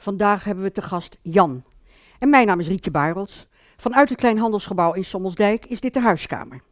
Vandaag hebben we te gast Jan. En mijn naam is Rietje Barels. Vanuit het Kleinhandelsgebouw in Sommelsdijk is dit de huiskamer.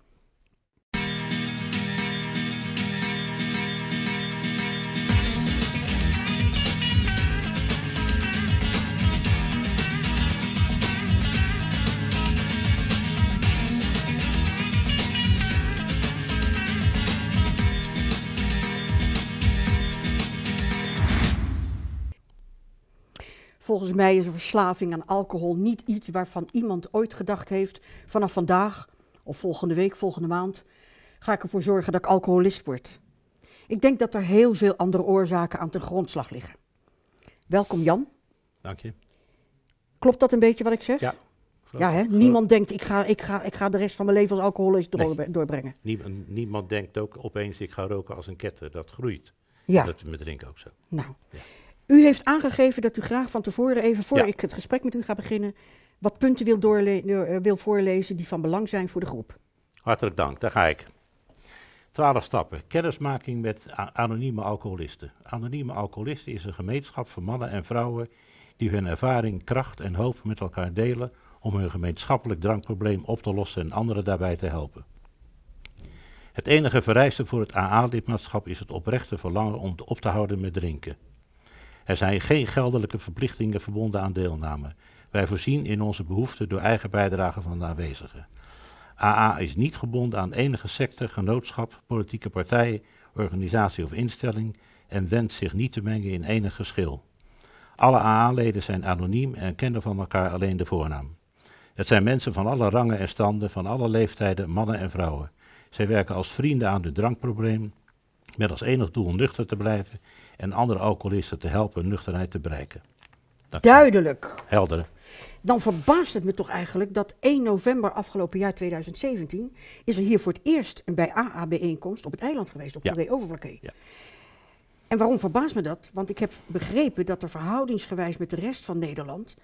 Volgens mij is een verslaving aan alcohol niet iets waarvan iemand ooit gedacht heeft: vanaf vandaag of volgende week, volgende maand ga ik ervoor zorgen dat ik alcoholist word. Ik denk dat er heel veel andere oorzaken aan ten grondslag liggen. Welkom Jan. Dank je. Klopt dat een beetje wat ik zeg? Ja. Ja, hè? niemand denkt, ik ga, ik, ga, ik ga de rest van mijn leven als alcoholist doorbrengen. Niemand, niemand denkt ook opeens, ik ga roken als een ketter. Dat groeit. Ja. Dat is met drinken ook zo. Nou, u heeft aangegeven dat u graag van tevoren even, voor ik het gesprek met u ga beginnen, wat punten wil, doorle- eh, wil voorlezen die van belang zijn voor de groep. Hartelijk dank, daar ga ik. 12 stappen. Kennismaking met anonieme alcoholisten. Anonieme alcoholisten is een gemeenschap van mannen en vrouwen die hun ervaring, kracht en hoop met elkaar delen om hun gemeenschappelijk drankprobleem op te lossen en anderen daarbij te helpen. Het enige vereiste voor het AA-lidmaatschap is het oprechte verlangen om op te houden met drinken. Er zijn geen geldelijke verplichtingen verbonden aan deelname. Wij voorzien in onze behoeften door eigen bijdrage van de aanwezigen. AA is niet gebonden aan enige secte, genootschap, politieke partij, organisatie of instelling en wendt zich niet te mengen in enig geschil. Alle AA-leden zijn anoniem en kennen van elkaar alleen de voornaam. Het zijn mensen van alle rangen en standen, van alle leeftijden, mannen en vrouwen. Zij werken als vrienden aan hun drankprobleem, met als enig doel nuchter te blijven en andere alcoholisten te helpen nuchterheid te bereiken. Duidelijk. Helder. Dan verbaast het me toch eigenlijk dat 1 november afgelopen jaar 2017 is er hier voor het eerst een bij AA-bijeenkomst op het eiland geweest, op ja. de Overvlakke. Ja. En waarom verbaast me dat? Want ik heb begrepen dat er verhoudingsgewijs met de rest van Nederland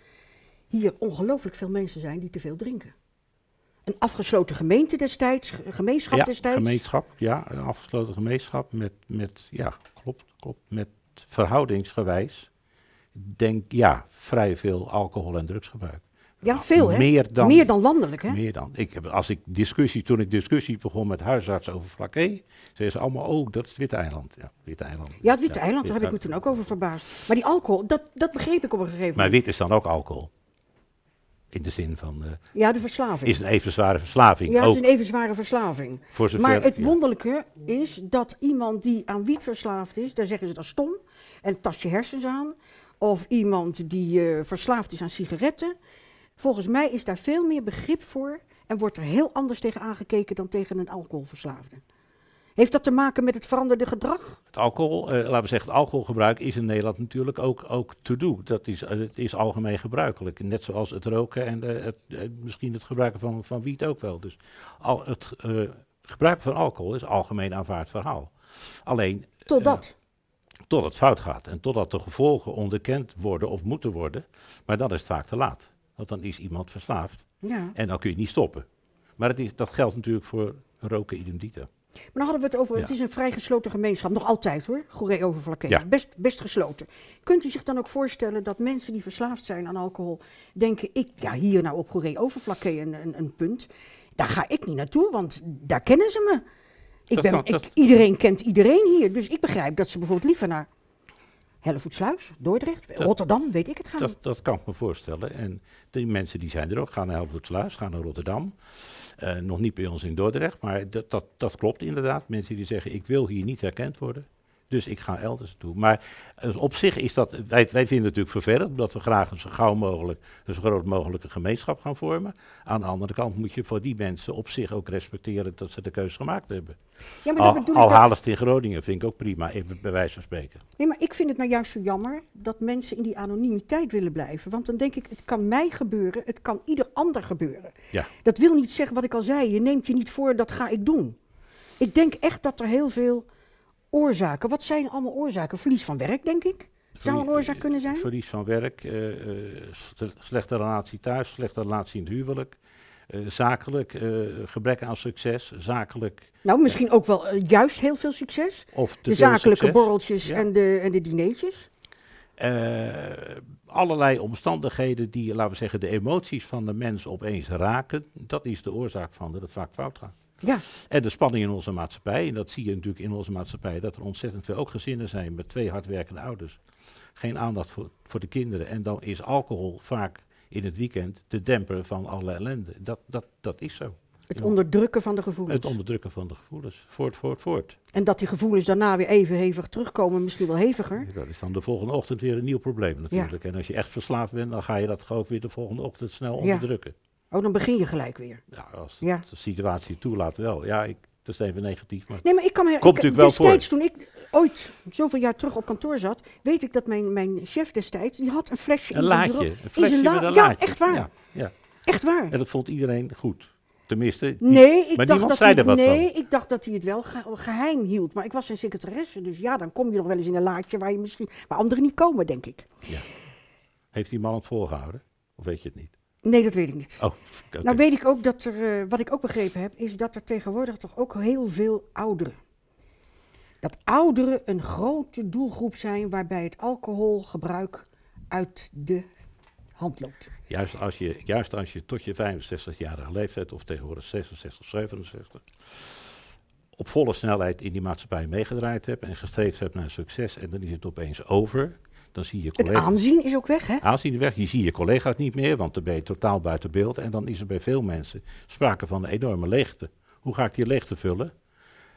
hier ongelooflijk veel mensen zijn die te veel drinken een afgesloten gemeente destijds, gemeenschap ja, destijds? Gemeenschap, ja, een afgesloten gemeenschap met, met ja, klopt, klopt, met verhoudingsgewijs, denk ja, vrij veel alcohol en drugsgebruik. Ja, nou, veel hè? Meer dan, meer dan landelijk hè? Meer dan. Ik heb, als ik discussie, toen ik discussie begon met huisartsen over vlakke, zeiden ze allemaal, oh, dat is het Witte Eiland. Ja, Witte Eiland. Ja, het Witte Eiland, daar heb ik me toen ook over verbaasd. Maar die alcohol, dat, dat begreep ik op een gegeven moment. Maar wit is dan ook alcohol? In de zin van. Eh, ja, de verslaving. Is een even zware verslaving. Ja, het is een even zware verslaving. Voor zover, maar het wonderlijke is dat iemand die aan wiet verslaafd is, daar zeggen ze dat stom en tas je hersens aan. Of iemand die eh, verslaafd is aan sigaretten. Volgens mij is daar veel meer begrip voor en wordt er heel anders tegen aangekeken dan tegen een alcoholverslaafde. Heeft dat te maken met het veranderde gedrag? Het alcohol, eh, laten we zeggen, het alcoholgebruik is in Nederland natuurlijk ook, ook to do. Dat is, eh, het is algemeen gebruikelijk. Net zoals het roken en eh, het, misschien het gebruiken van, van wiet ook wel. Dus al, het uh, gebruik van alcohol is algemeen aanvaard verhaal. Alleen. Totdat? totdat het fout gaat en totdat de gevolgen onderkend worden of moeten worden. Maar dan is het vaak te laat. Want dan is iemand verslaafd. Ja. En dan kun je niet stoppen. Maar het is, dat geldt natuurlijk voor roken idem dito. Maar dan hadden we het over, het is een vrij gesloten gemeenschap, nog altijd hoor, Goeree overvlakke. Best, best gesloten. Kunt u zich dan ook voorstellen dat mensen die verslaafd zijn aan alcohol denken, ik, ja hier nou op Goeree overvlakke een, een, punt, daar ga ik niet naartoe, want daar kennen ze me. Ik ben, ik, iedereen kent iedereen hier, dus ik begrijp dat ze bijvoorbeeld liever naar Helvoetsluis, Dordrecht, Rotterdam, weet ik het gaan. Dat, dat, kan ik me voorstellen. En die mensen die zijn er ook, gaan naar Hellevoetsluis, gaan naar Rotterdam. Eh, nog niet bij ons in Dordrecht, maar dat, dat, dat klopt inderdaad. Mensen die zeggen, ik wil hier niet herkend worden. Dus ik ga elders toe. Maar eh, op zich is dat, wij, wij vinden het natuurlijk vervelend, omdat we graag een zo gauw mogelijk, een zo groot mogelijke gemeenschap gaan vormen. Aan de andere kant moet je voor die mensen op zich ook respecteren dat ze de keuze gemaakt hebben. Ja, maar al al halen ze in Groningen, vind ik ook prima, even bij wijze van spreken. Nee, maar ik vind het nou juist zo jammer dat mensen in die anonimiteit willen blijven. Want dan denk ik, het kan mij gebeuren, het kan ieder ander gebeuren. Ja. Dat wil niet zeggen wat ik al zei, je neemt je niet voor, dat ga ik doen. Ik denk echt dat er heel veel oorzaken. Wat zijn allemaal oorzaken? Verlies van werk, denk ik. Zou een oorzaak kunnen zijn? Verlies van werk, eh, eh, slechte relatie thuis, slechte relatie in het huwelijk. Eh, zakelijk uh, gebrek aan succes, zakelijk. Nou, misschien ook wel juist heel veel succes. Of de zakelijke borreltjes en, de, en de dinertjes. allerlei omstandigheden die, laten we zeggen, de emoties van de mens opeens raken. Dat is de oorzaak van dat het vaak fout gaat. Ja. En de spanning in onze maatschappij, en dat zie je natuurlijk in onze maatschappij, dat er ontzettend veel ook gezinnen zijn met twee hardwerkende ouders. Geen aandacht voor, voor de kinderen. En dan is alcohol vaak in het weekend de demper van alle ellende. Dat, dat, dat is zo. Het onderdrukken van de gevoelens. Het onderdrukken van de gevoelens. Voort, voort, voort. En dat die gevoelens daarna weer even hevig terugkomen, misschien wel heviger. Ja, dat is dan de volgende ochtend weer een nieuw probleem natuurlijk. En als je echt verslaafd bent, dan ga je dat gewoon weer de volgende ochtend snel onderdrukken. Ja. Oh, dan begin je gelijk weer. Ja, als de, situatie toelaat wel. Ja, ik, dat is even negatief, maar, nee, maar ik kan her, komt Destijds, toen ik ooit zoveel jaar terug op kantoor zat, weet ik dat mijn, mijn chef destijds, die had een flesje een in laadje, bureau, Een flesje in la Ja, echt waar. Ja, Echt waar. En dat vond iedereen goed. Tenminste, nee, ik dacht dat hij, nee, ik dacht dat hij het wel geheim hield. Maar ik was zijn secretaresse, dus ja, dan kom je nog wel eens in een laadje waar, je misschien, waar anderen niet komen, denk ik. Ja. Heeft die man het volgehouden? Of weet je het niet? Nee, dat weet ik niet. Oh, Nou weet ik ook dat er, eh, wat ik ook begrepen heb, is dat er tegenwoordig toch ook heel veel ouderen. Dat ouderen een grote doelgroep zijn waarbij het alcoholgebruik uit de hand loopt. Juist als je, juist als je tot je 65-jarige leeftijd, of tegenwoordig 66, 67, op volle snelheid in die maatschappij meegedraaid hebt en gestreefd hebt naar succes en dan is het opeens over dan zie je Het aanzien is ook weg, hè? Aanzien is weg. Je ziet je collega's niet meer, want dan ben je totaal buiten beeld. En dan is er bij veel mensen sprake van een enorme leegte. Hoe ga ik die leegte vullen?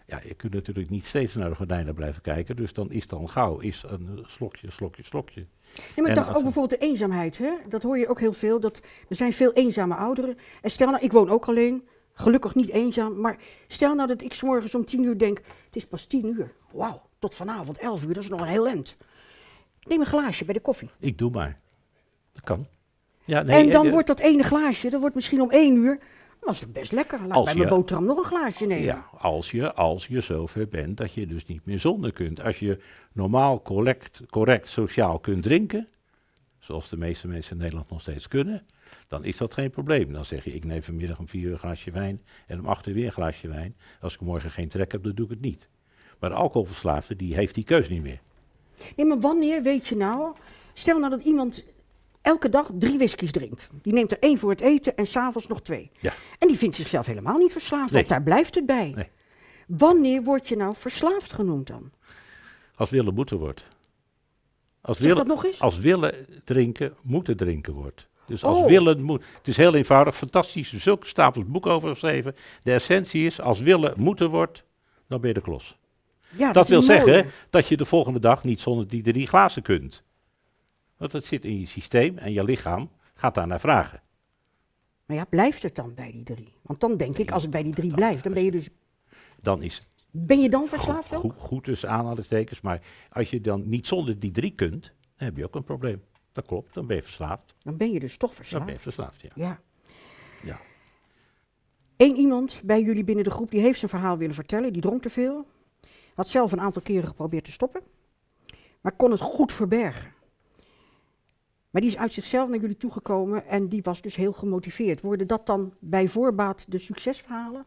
Ja, je kunt natuurlijk niet steeds naar de gordijnen blijven kijken. Dus dan is dan gauw is een slokje, slokje, slokje. Nee, maar ik dacht ook bijvoorbeeld de eenzaamheid. Hè? Dat hoor je ook heel veel. Dat er zijn veel eenzame ouderen. En stel nou, ik woon ook alleen. Gelukkig niet eenzaam. Maar stel nou dat ik s morgens om tien uur denk, het is pas tien uur. Wauw, tot vanavond elf uur, dat is nog een heel end. Neem een glaasje bij de koffie. Ik doe maar. Dat kan. Ja, nee, en dan eh, eh, wordt dat ene glaasje, dat wordt misschien om één uur. Dat is best lekker. Laat bij mijn boterham nog een glaasje nemen. Ja, als je, als je zover bent dat je dus niet meer zonder kunt. Als je normaal correct, correct sociaal kunt drinken, zoals de meeste mensen in Nederland nog steeds kunnen, dan is dat geen probleem. Dan zeg je, ik neem vanmiddag om vier uur een glaasje wijn en om acht uur weer een glaasje wijn. Als ik morgen geen trek heb, dan doe ik het niet. Maar de alcoholverslaafde, die heeft die keus niet meer. Nee, maar wanneer weet je nou, stel nou dat iemand elke dag drie whiskies drinkt. Die neemt er één voor het eten en s'avonds nog twee. Ja. En die vindt zichzelf helemaal niet verslaafd, want daar blijft het bij. Nee. Wanneer word je nou verslaafd genoemd dan? Als willen moeten wordt. Als willen, dat nog eens? Als willen drinken, moeten drinken wordt. Dus als oh. willen moet. Het is heel eenvoudig, fantastisch. zulke stapels boek over geschreven. De essentie is: als willen moeten wordt, dan ben je de klos dat, wil zeggen dat je de volgende dag niet zonder die drie glazen kunt. Want dat zit in je systeem en je lichaam gaat daar naar vragen. Maar ja, blijft het dan bij die drie? Want dan denk ik, als het bij die drie nou, blijft, dan ben je dus... Dan is Ben je dan verslaafd goed, ook? Goed, goed dus aanhalingstekens, maar als je dan niet zonder die drie kunt, dan heb je ook een probleem. Dat klopt, dan ben je verslaafd. Dan ben je dus toch verslaafd? Dan ben je verslaafd, ja. Ja. Eén iemand bij jullie binnen de groep, die heeft zijn verhaal willen vertellen, die dronk te veel. Had zelf een aantal keren geprobeerd te stoppen, maar kon het goed verbergen. Maar die is uit zichzelf naar jullie toegekomen en die was dus heel gemotiveerd. Worden dat dan bij voorbaat de succesverhalen?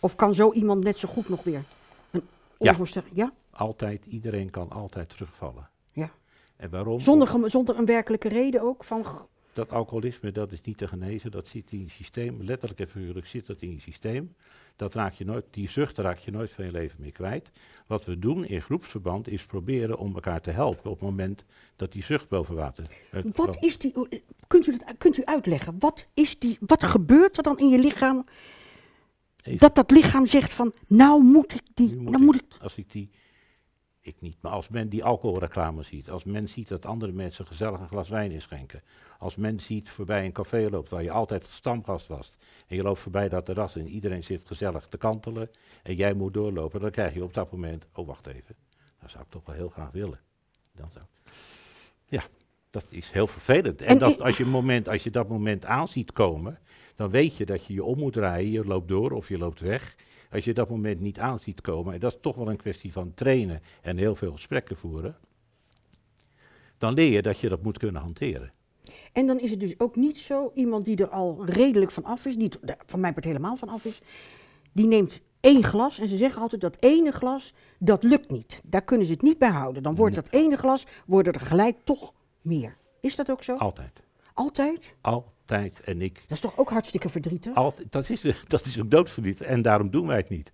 Of kan zo iemand net zo goed nog weer een ja. ja? Altijd, iedereen kan altijd terugvallen. Ja. En waarom? Zonder, zonder een werkelijke reden ook? Van dat alcoholisme, dat is niet te genezen, dat zit in je systeem. Letterlijk en figuurlijk zit dat in je systeem dat raak je nooit, die zucht raak je nooit van je leven meer kwijt. Wat we doen in groepsverband is proberen om elkaar te helpen op het moment dat die zucht boven water. Uh, wat is die, kunt, u kunt u uitleggen? Wat, is die, wat gebeurt er dan in je lichaam? Dat dat lichaam zegt van, nou moet ik die, nou moet ik... Als ik die, ik niet, maar als men die alcoholreclame ziet, als men ziet dat andere mensen gezellig een glas wijn inschenken, als men ziet voorbij een café loopt waar je altijd stamgast was. En je loopt voorbij dat terras en iedereen zit gezellig te kantelen. En jij moet doorlopen. Dan krijg je op dat moment, oh wacht even. Dat zou ik toch wel heel graag willen. Dan zou Ja, dat is heel vervelend. En, dat, als, je moment, als je dat moment aan ziet komen, dan weet je dat je je om moet draaien. Je loopt door of je loopt weg. Als je dat moment niet aan ziet komen, en dat is toch wel een kwestie van trainen en heel veel gesprekken voeren, dan leer je dat je dat moet kunnen hanteren. En dan is het dus ook niet zo, iemand die er al redelijk van af is, die van mij part helemaal van af is, die neemt één glas en ze zeggen altijd dat ene glas, dat lukt niet. Daar kunnen ze het niet bij houden. Dan wordt dat ene glas, worden er gelijk toch meer. Is dat ook zo? Altijd. Altijd? Altijd. En ik... Dat is toch ook hartstikke verdrietig? Altijd, dat, is, dat is ook doodverdriet en daarom doen wij het niet.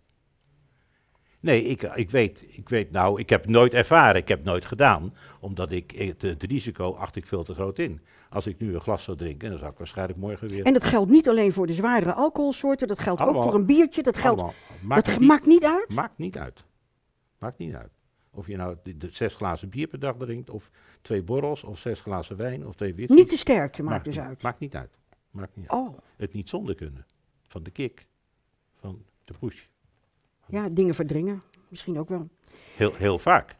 Nee, ik, eh, ik, weet, ik weet nou, ik heb nooit ervaren, ik heb nooit gedaan, omdat ik eh, het, risico acht ik veel te groot in. Als ik nu een glas zou drinken, dan zou ik waarschijnlijk morgen weer... En dat geldt niet alleen voor de zwaardere alcoholsoorten, dat geldt ook voor een biertje, dat geldt... Maakt dat niet, maakt niet uit? Maakt niet uit. Maakt niet uit. Of je nou zes glazen bier per dag drinkt, of twee borrels, of zes glazen wijn, of twee witte. Niet de sterkte maakt, dus uit. Maakt niet uit. Maakt niet uit. Oh. Het niet zonder kunnen. Van de kick. Van de push ja, dingen verdringen. Misschien ook wel. Heel, heel vaak.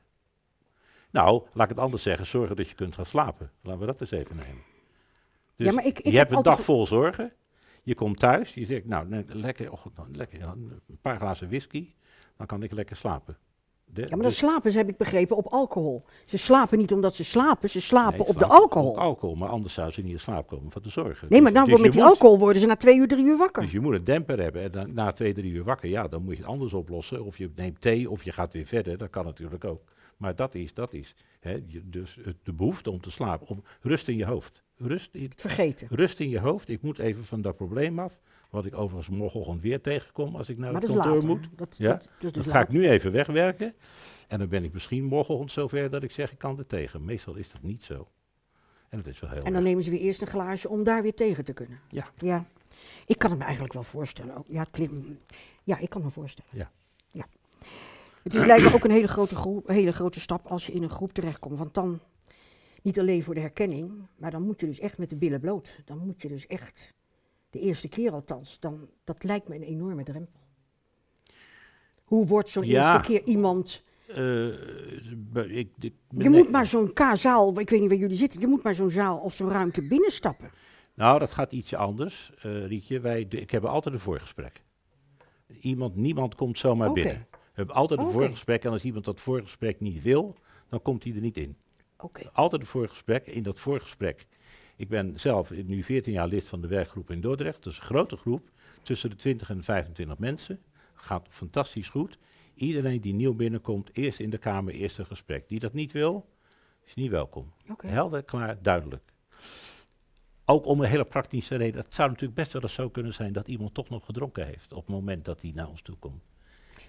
Nou, laat ik het anders zeggen. Zorgen dat je kunt gaan slapen. Laten we dat eens even nemen. Dus ja, maar ik, ik je hebt een dag vol zorgen. Je komt thuis. Je zegt, nou, lekker, oh nou, lekker een paar glazen whisky. Dan kan ik lekker slapen ja, maar dan slapen ze, heb ik begrepen, op alcohol. Ze slapen niet omdat ze slapen, ze slapen op de alcohol. Op alcohol, maar anders zou ze niet in slaap komen van de zorgen. Nee, maar dus- dan dus met die alcohol worden ze na twee uur, drie uur wakker. Dus je moet een demper hebben en dan, na twee, drie uur wakker, ja, dan moet je het anders oplossen. Of je neemt thee of je gaat weer verder, dat kan natuurlijk ook. Maar dat is, dat is. Hè, dus de behoefte om te slapen, om rust in je hoofd. Rust in, Vergeten. Rust in je hoofd, ik moet even van dat probleem af. Wat ik overigens morgenochtend weer tegenkom als ik naar maar het kantoor moet. Dat, ja? dat, dus ga ik nu even wegwerken. En dan ben ik misschien morgenochtend zover dat ik zeg ik kan er tegen. Meestal is dat niet zo. En dat is wel heel En dan nemen ze weer eerst een glaasje om daar weer tegen te kunnen. Ja. ja. Ik kan het me eigenlijk wel voorstellen. Ook. Ja, klim, ja, ik kan me voorstellen. Ja. ja. Het is lijkt me ook een hele grote, groep, hele grote stap als je in een groep terechtkomt. Want dan, niet alleen voor de herkenning, maar dan moet je dus echt met de billen bloot. Dan moet je dus echt de eerste keer althans, dan, dat lijkt me een enorme drempel. Hoe wordt zo'n eerste keer iemand... Uh, ik, je moet maar zo'n K-zaal, ik weet niet waar jullie zitten, je moet maar zo'n zaal of zo'n ruimte binnenstappen. Nou, dat gaat iets anders, eh, Rietje. Wij, de, ik heb altijd een voorgesprek. Iemand, niemand komt zomaar binnen. We hebben altijd een voorgesprek en als iemand dat voorgesprek niet wil, dan komt hij er niet in. Okay. Altijd een voorgesprek. In dat voorgesprek ik ben zelf nu 14 jaar lid van de werkgroep in Dordrecht. Dat is een grote groep, tussen de 20 en 25 mensen. Gaat fantastisch goed. Iedereen die nieuw binnenkomt, eerst in de Kamer, eerst een gesprek. Die dat niet wil, is niet welkom. Helder, klaar, duidelijk. Ook om een hele praktische reden. Het zou natuurlijk best wel eens zo kunnen zijn dat iemand toch nog gedronken heeft op het moment dat hij naar ons toe komt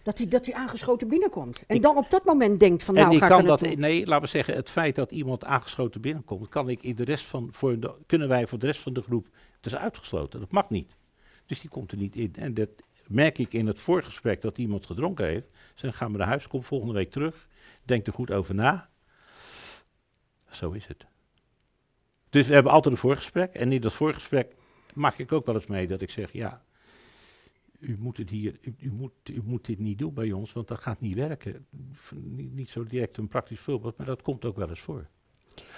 dat hij, dat hij aangeschoten binnenkomt. En dan op dat moment denkt van nou, ik ga kan dat, Nee, laten we zeggen, het feit dat iemand aangeschoten binnenkomt, kan ik in de rest van, voor kunnen wij voor de rest van de groep, het is uitgesloten, dat mag niet. Dus die komt er niet in. En dat merk ik in het voorgesprek dat iemand gedronken heeft. Zeg, gaan we naar huis, komt volgende week terug, denk er goed over na. Zo is het. Dus we hebben altijd een voorgesprek. En in dat voorgesprek maak ik ook wel eens mee dat ik zeg, ja, u moet, het hier, u, moet, u moet dit niet doen bij ons, want dat gaat niet werken. Niet, niet zo direct een praktisch voorbeeld, maar dat komt ook wel eens voor.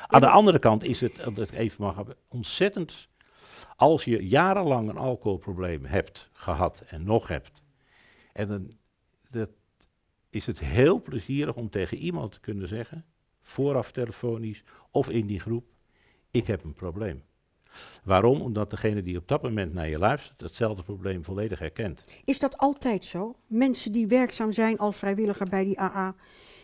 Aan de andere kant is het, dat ik even mag hebben, ontzettend. Als je jarenlang een alcoholprobleem hebt gehad en nog hebt, en dan dat is het heel plezierig om tegen iemand te kunnen zeggen, vooraf telefonisch of in die groep, ik heb een probleem. Waarom? Omdat degene die op dat moment naar je luistert, datzelfde probleem volledig herkent. Is dat altijd zo? Mensen die werkzaam zijn als vrijwilliger bij die AA,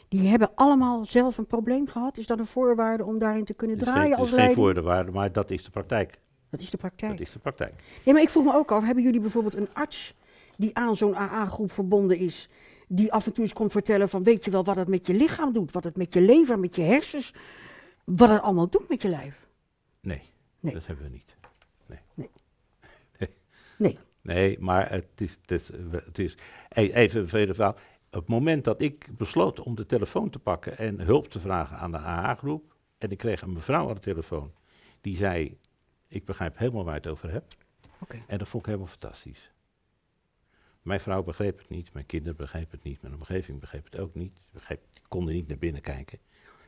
die hebben allemaal zelf een probleem gehad. Is dat een voorwaarde om daarin te kunnen draaien als Dat is geen voorwaarde, maar dat is de praktijk. Dat is de praktijk. Dat is de praktijk. Ja, maar ik vroeg me ook af, hebben jullie bijvoorbeeld een arts die aan zo'n AA-groep verbonden is, die af en toe eens komt vertellen van weet je wel wat het met je lichaam doet, wat het met je lever, met je hersens, wat het allemaal doet met je lijf? Nee. Dat hebben we niet. Nee. Nee. nee. nee. maar het is, het is, het is even een verder. verhaal. Op het moment dat ik besloot om de telefoon te pakken en hulp te vragen aan de AA-groep, en ik kreeg een mevrouw aan de telefoon, die zei, ik begrijp helemaal waar je het over hebt. Okay. En dat vond ik helemaal fantastisch. Mijn vrouw begreep het niet, mijn kinderen begrepen het niet, mijn omgeving begreep het ook niet. Begreep, konden niet naar binnen kijken.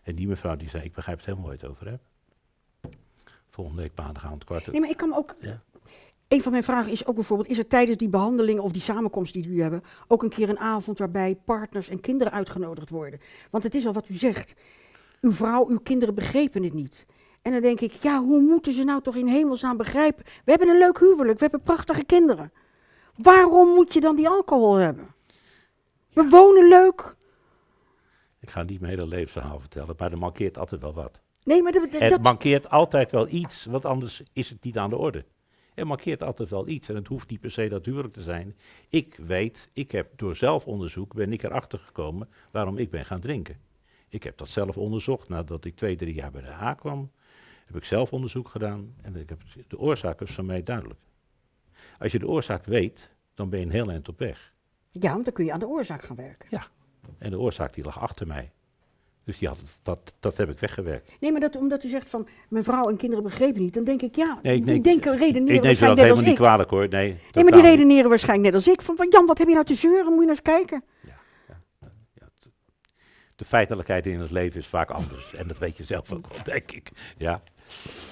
En die mevrouw die zei, ik begrijp het helemaal waar je het over hebt volgende week maandagavond kwart. Nee, maar ik kan ook. Ja? Een van mijn vragen is ook bijvoorbeeld: is er tijdens die behandeling of die samenkomst die u hebben, ook een keer een avond waarbij partners en kinderen uitgenodigd worden? Want het is al wat u zegt. Uw vrouw, uw kinderen begrepen het niet. En dan denk ik, ja, hoe moeten ze nou toch in hemelsnaam begrijpen? We hebben een leuk huwelijk, we hebben prachtige kinderen. Waarom moet je dan die alcohol hebben? We wonen leuk. Ik ga niet mijn hele levensverhaal vertellen, maar er markeert altijd wel wat. Nee, maar dat, het mankeert altijd wel iets, want anders is het niet aan de orde. Het mankeert altijd wel iets en het hoeft niet per se dat huwelijk te zijn. Ik weet, ik heb door zelfonderzoek ben ik erachter gekomen waarom ik ben gaan drinken. Ik heb dat zelf onderzocht nadat ik twee, drie jaar bij de ha kwam. Heb ik zelf onderzoek gedaan en ik heb, de oorzaak is voor mij duidelijk. Als je de oorzaak weet, dan ben je een heel eind op weg. Ja, want dan kun je aan de oorzaak gaan werken. Ja, en de oorzaak die lag achter mij. Dus ja, dat, dat heb ik weggewerkt. Nee, maar dat, omdat u zegt van mijn vrouw en kinderen begrepen niet, dan denk ik ja, nee, ik die denken, redeneren ik waarschijnlijk net als helemaal niet kwalijk hoor, nee. Nee, maar die redeneren waarschijnlijk net als ik. Van, van Jan, wat heb je nou te zeuren? Moet je nou eens kijken. Ja, ja, ja, de feitelijkheid in het leven is vaak anders. en dat weet je zelf ook wel, denk ik. Ja.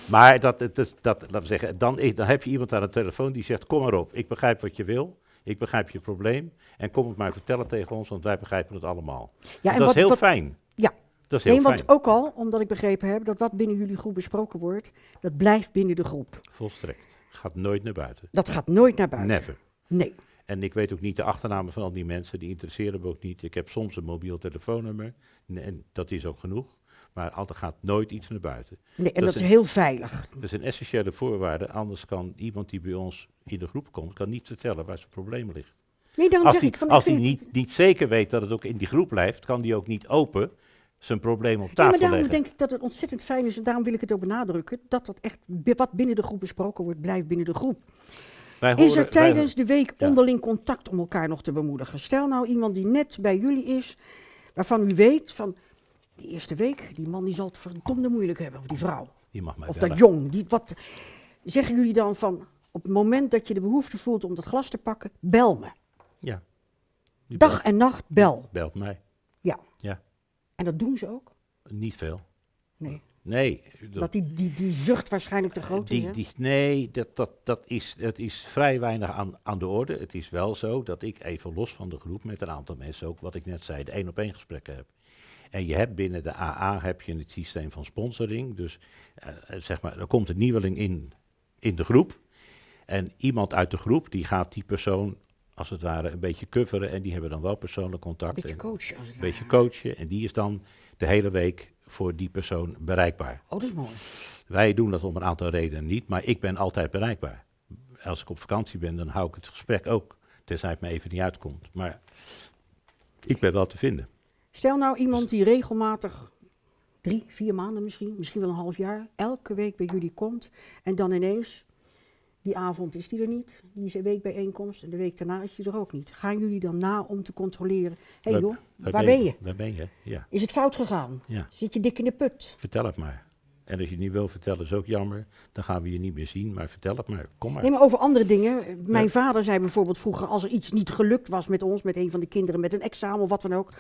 Maar dat, het is, dat, laten we zeggen, dan, dan heb je iemand aan de telefoon die zegt, kom maar op, ik begrijp wat je wil. Ik begrijp je probleem en kom het maar vertellen tegen ons, want wij begrijpen het allemaal. Ja, en, dat is heel fijn. Dat is heel nee, want ook al, omdat ik begrepen heb dat wat binnen jullie groep besproken wordt, dat blijft binnen de groep. Volstrekt. Gaat nooit naar buiten. Dat gaat nooit naar buiten. Never. Nee. En ik weet ook niet de achternamen van al die mensen, die interesseren me ook niet. Ik heb soms een mobiel telefoonnummer en dat is ook genoeg. Maar altijd gaat nooit iets naar buiten. Nee, en dat, is heel veilig. Dat is een essentiële voorwaarde. Anders kan iemand die bij ons in de groep komt, kan niet vertellen waar zijn probleem ligt. Nee, daarom als Als hij niet, niet zeker weet dat het ook in die groep blijft, kan die ook niet open zijn probleem op tafel ja, maar daarom denk ik dat het ontzettend fijn is, en daarom wil ik het ook benadrukken, dat dat echt, wat binnen de groep besproken wordt, blijft binnen de groep. Horen, is er tijdens de week onderling contact om elkaar nog te bemoedigen? Stel nou iemand die net bij jullie is, waarvan u weet van, die eerste week, die man die zal het verdomde moeilijk hebben, of die vrouw. of dat jong, die, wat, zeggen jullie dan van, op het moment dat je de behoefte voelt om dat glas te pakken, bel me. Ja. Dag en nacht bel. Belt mij. Ja. Ja. En dat doen ze ook? Niet veel. Nee. Nee. Dat, die, die, die zucht waarschijnlijk te eh, groot is. Die, nee, dat, dat, dat, is, dat is vrij weinig aan, aan de orde. Het is wel zo dat ik even los van de groep met een aantal mensen ook, wat ik net zei, de één op één gesprekken heb. En je hebt binnen de AA heb je het systeem van sponsoring. Dus eh, zeg maar, er komt een nieuweling in, in de groep. En iemand uit de groep die gaat die persoon als het ware een beetje coveren. En die hebben dan wel persoonlijk contact. Beetje coachen. Als het beetje coachen. En die is dan de hele week voor die persoon bereikbaar. Oh, dat is mooi. Wij doen dat om een aantal redenen niet, maar ik ben altijd bereikbaar. Als ik op vakantie ben, dan hou ik het gesprek ook. Tenzij het me even niet uitkomt. Maar ik ben wel te vinden. Stel nou iemand dus- die regelmatig drie, vier maanden misschien, misschien wel een half jaar, elke week bij jullie komt en dan ineens die avond is die er niet, die is een weekbijeenkomst en de week daarna is die er ook niet. Gaan jullie dan na om te controleren, hé hey joh, waar, ben, je? Waar ben je, ja. Is het fout gegaan? Ja. Zit je dik in de put? Vertel het maar. En als je het niet wil vertellen, is ook jammer. Dan gaan we je niet meer zien, maar vertel het maar. Kom maar. Nee, maar over andere dingen. Mijn vader zei bijvoorbeeld vroeger, als er iets niet gelukt was met ons, met een van de kinderen, met een examen of wat dan ook.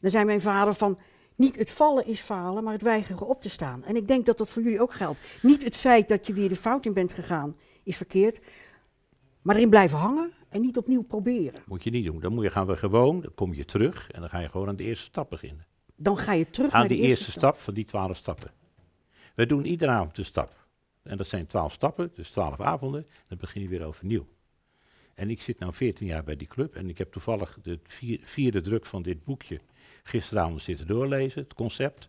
Dan zei mijn vader van, niet het vallen is falen, maar het weigeren op te staan. En ik denk dat dat voor jullie ook geldt. Niet het feit dat je weer de fout in bent gegaan is verkeerd. Maar erin blijven hangen en niet opnieuw proberen. Moet je niet doen. Dan moet je, gaan we gewoon, dan kom je terug en dan ga je gewoon aan de eerste stap beginnen. Dan ga je terug aan naar de, eerste, stap. van die twaalf stappen. We doen iedere avond een stap. En dat zijn twaalf stappen, dus twaalf avonden. Dan begin je weer overnieuw. En ik zit nu veertien jaar bij die club en ik heb toevallig de vierde druk van dit boekje gisteravond zitten doorlezen, het concept.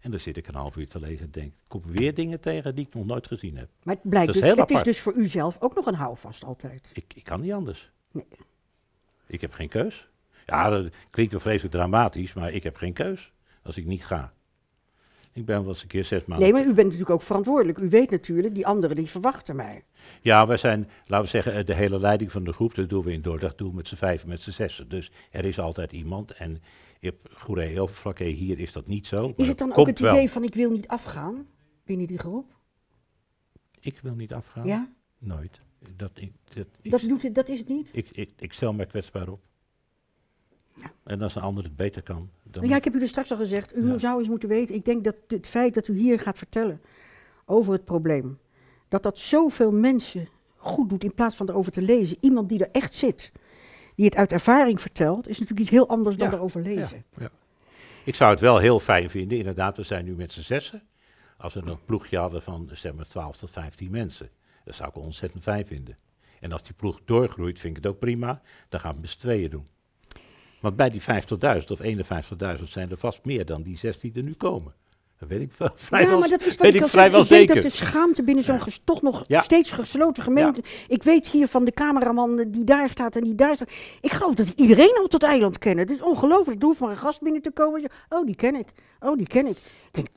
En dan zit ik een half uur te lezen en denk, ik kom weer dingen tegen die ik nog nooit gezien heb. Maar het blijkt dus, het is dus voor u zelf ook nog een houvast altijd. Ik, ik kan niet anders. Nee. Ik heb geen keus. Ja, dat klinkt wel vreselijk dramatisch, maar ik heb geen keus als ik niet ga. Ik ben wel eens een keer zes maanden. Nee, maar u bent natuurlijk ook verantwoordelijk. U weet natuurlijk, die anderen die verwachten mij. Ja, wij zijn, laten we zeggen, de hele leiding van de groep, dat doen we in Dordrecht, doen we met z'n vijf, met z'n zessen. Dus er is altijd iemand en je hebt goede heel hier is dat niet zo. Is het dan ook het idee van ik wil niet afgaan binnen die groep? Ik wil niet afgaan? Ja? Nooit. Dat, ik, dat, dat, doet, dat is het niet? Ik, ik, ik stel mij kwetsbaar op. Ja. En als een ander het beter kan. Maar ja, ik heb u er dus straks al gezegd, u zou eens moeten weten, ik denk dat het feit dat u hier gaat vertellen over het probleem, dat dat zoveel mensen goed doet in plaats van erover te lezen. Iemand die er echt zit die het uit ervaring vertelt, is natuurlijk iets heel anders dan erover lezen. Ik zou het wel heel fijn vinden, inderdaad, we zijn nu met z'n zessen. Als we een ploegje hadden van zeg maar 12 tot 15 mensen. Dat zou ik ontzettend fijn vinden. En als die ploeg doorgroeit, vind ik het ook prima. Dan gaan we met z'n tweeën doen. Want bij die 50.000 of 51.000 zijn er vast meer dan die zes die er nu komen weet ik wel, vrijwel, ja, maar dat is wat ik, ik Ik denk dat de schaamte binnen zo'n toch nog steeds gesloten gemeente... Ik weet hier van de cameraman die daar staat en die daar staat... Ik geloof dat iedereen al tot eiland kennen. Het is ongelooflijk. Er hoeft een gast binnen te komen. En zo, oh, die ken ik. Oh, die ken ik. ik denk,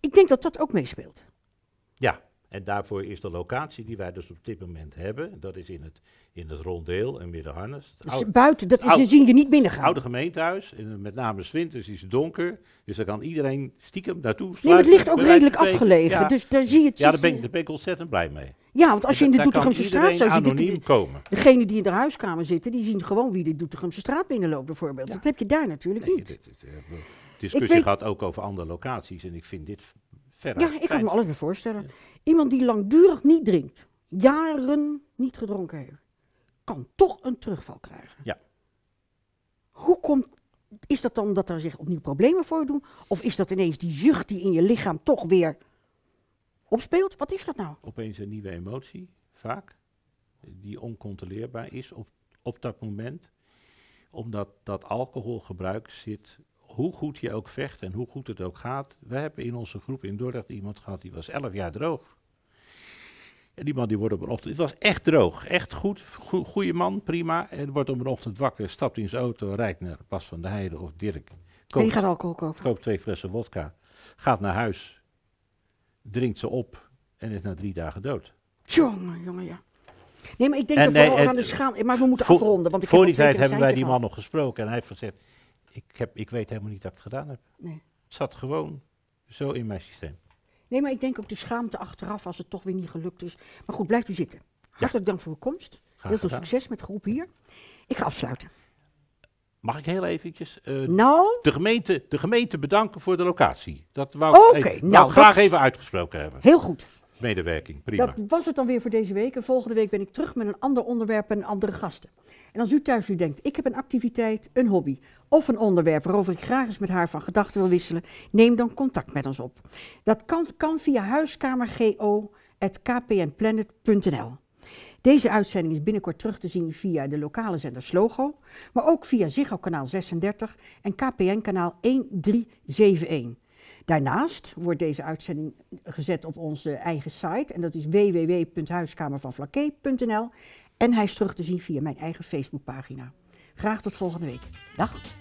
ik denk dat dat ook meespeelt. Ja, en daarvoor is de locatie die wij dus op dit moment hebben, dat is in het, in het rondeel en middenharnis. Dus buiten, dat is, zien je niet binnen gaan. Het oude gemeentehuis, en eh, met name winters is het donker, dus daar kan iedereen stiekem naartoe Nee, maar het ligt ook redelijk afgelegen, dus daar zie je het. Ja, daar ben, ik, ontzettend blij mee. Ja, want als je in de Doetinchemse straat zou zitten, de, komen. degene die in de huiskamer zitten, die zien gewoon wie de Doetinchemse straat binnenloopt bijvoorbeeld. Dat heb je daar natuurlijk nee, niet. Dit, dit, eh, discussie weet, gaat ook over andere locaties en ik vind dit verder. Ja, ik kan me alles meer voorstellen. Iemand die langdurig niet drinkt, jaren niet gedronken heeft, kan toch een terugval krijgen. Ja. Hoe komt, is dat dan dat er zich opnieuw problemen voordoen? Of is dat ineens die jucht die in je lichaam toch weer opspeelt? Wat is dat nou? Opeens een nieuwe emotie, vaak, die oncontroleerbaar is op, op dat moment. Omdat dat alcoholgebruik zit hoe goed je ook vecht en hoe goed het ook gaat. We hebben in onze groep in Dordrecht iemand gehad die was 11 jaar droog. En die man die wordt op een ochtend, het was echt droog, echt goed, goede man, prima. En wordt op een ochtend wakker, stapt in zijn auto, rijdt naar pas van de Heide of Dirk. Koopt, gaat alcohol kopen. Koopt twee flessen wodka, gaat naar huis, drinkt ze op en is na drie dagen dood. Jongen, jongen, ja. Nee, maar ik denk dat nee, vooral aan de schaal. Maar we moeten afronden. Want ik voor die tijd hebben wij die man nog gesproken. En hij heeft gezegd: ik, heb, ik weet helemaal niet dat ik het gedaan heb. Nee. Het zat gewoon zo in mijn systeem. Nee, maar ik denk ook de schaamte achteraf als het toch weer niet gelukt is. Maar goed, blijf u zitten. Hartelijk dank voor uw komst. heel veel succes met de groep hier. Ik ga afsluiten. Mag ik heel eventjes eh, nou? de, gemeente, de gemeente bedanken voor de locatie? Dat wou nou, ik nou, graag even uitgesproken hebben. Heel goed medewerking. Prima. Dat was het dan weer voor deze week. En volgende week ben ik terug met een ander onderwerp en andere gasten. En als u thuis nu denkt, ik heb een activiteit, een hobby of een onderwerp waarover ik graag eens met haar van gedachten wil wisselen, neem dan contact met ons op. Dat kan, kan via huiskamergo.kpnplanet.nl. Deze uitzending is binnenkort terug te zien via de lokale zender Slogo, maar ook via Ziggo kanaal 36 en KPN kanaal 1371. Daarnaast wordt deze uitzending gezet op onze eigen site en dat is www.huiskamervanvlakke.nl. en hij is terug te zien via mijn eigen Facebookpagina. Graag tot volgende week. Dag.